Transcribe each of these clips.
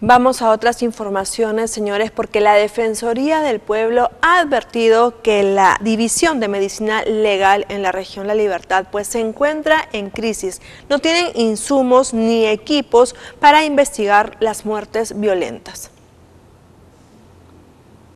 Vamos a otras informaciones, señores, porque la Defensoría del Pueblo ha advertido que la División de Medicina Legal en la región La Libertad pues se encuentra en crisis. No tienen insumos ni equipos para investigar las muertes violentas.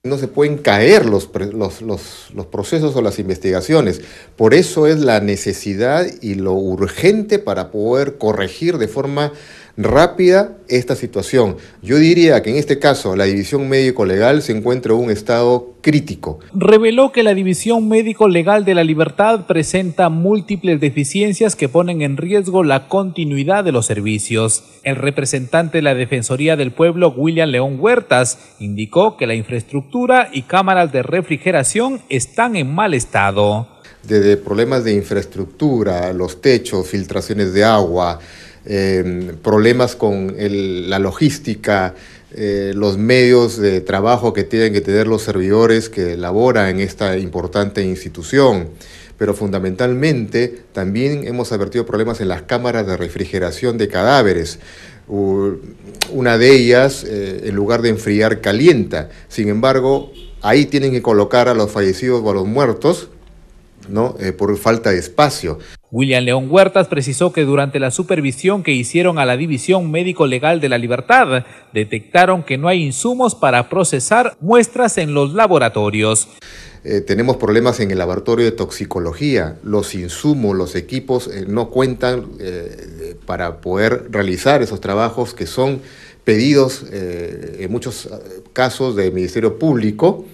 No se pueden caer los, los, los procesos o las investigaciones. Por eso es la necesidad y lo urgente para poder corregir de forma rápida esta situación. Yo diría que en este caso la División Médico-Legal se encuentra en un estado crítico. Reveló que la División Médico-Legal de la Libertad presenta múltiples deficiencias que ponen en riesgo la continuidad de los servicios. El representante de la Defensoría del Pueblo, William León Huertas, indicó que la infraestructura y cámaras de refrigeración están en mal estado. Desde problemas de infraestructura, los techos, filtraciones de agua, Em, problemas con la logística, eh, los medios de trabajo que tienen que tener los servidores que laboran en esta importante institución. Pero fundamentalmente también hemos advertido problemas en las cámaras de refrigeración de cadáveres. Una de ellas, eh, en lugar de enfriar, calienta. Sin embargo, ahí tienen que colocar a los fallecidos o a los muertos ¿no? Eh, por falta de espacio. William León Huertas precisó que durante la supervisión que hicieron a la División Médico Legal de la Libertad, detectaron que no hay insumos para procesar muestras en los laboratorios. Eh, tenemos problemas en el laboratorio de toxicología, los insumos, los equipos eh, no cuentan eh, para poder realizar esos trabajos que son pedidos en muchos casos del Ministerio Público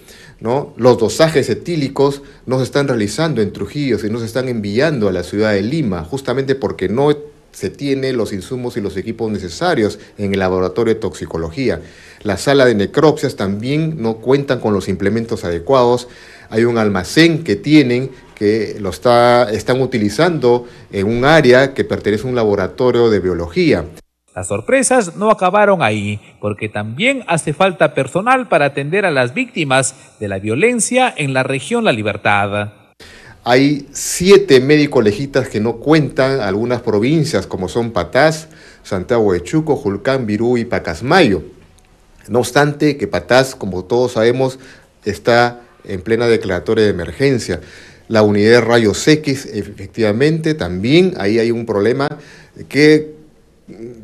los dosajes etílicos no se están realizando en Trujillo, no se están enviando a la ciudad de Lima, justamente porque no se tiene los insumos y los equipos necesarios en el laboratorio de toxicología. La sala de necropsias también no cuentan con los implementos adecuados. Hay un almacén que tienen que lo están utilizando en un área que pertenece a un laboratorio de biología. Las sorpresas no acabaron ahí, porque también hace falta personal para atender a las víctimas de la violencia en la región La Libertad. Hay siete médicos lejitas que no cuentan algunas provincias como son Patás, Santiago de Chuco, Julcán, Virú y Pacasmayo. No obstante que Patás, como todos sabemos, está en plena declaratoria de emergencia. La unidad de rayos X, efectivamente, también ahí hay un problema que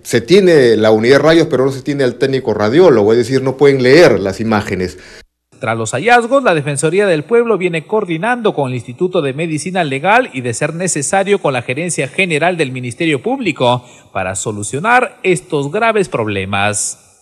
se tiene la unidad de rayos, pero no se tiene al técnico radiólogo, es decir, no pueden leer las imágenes. Tras los hallazgos, la Defensoría del Pueblo viene coordinando con el Instituto de Medicina Legal y, de ser necesario, con la Gerencia General del Ministerio Público para solucionar estos graves problemas.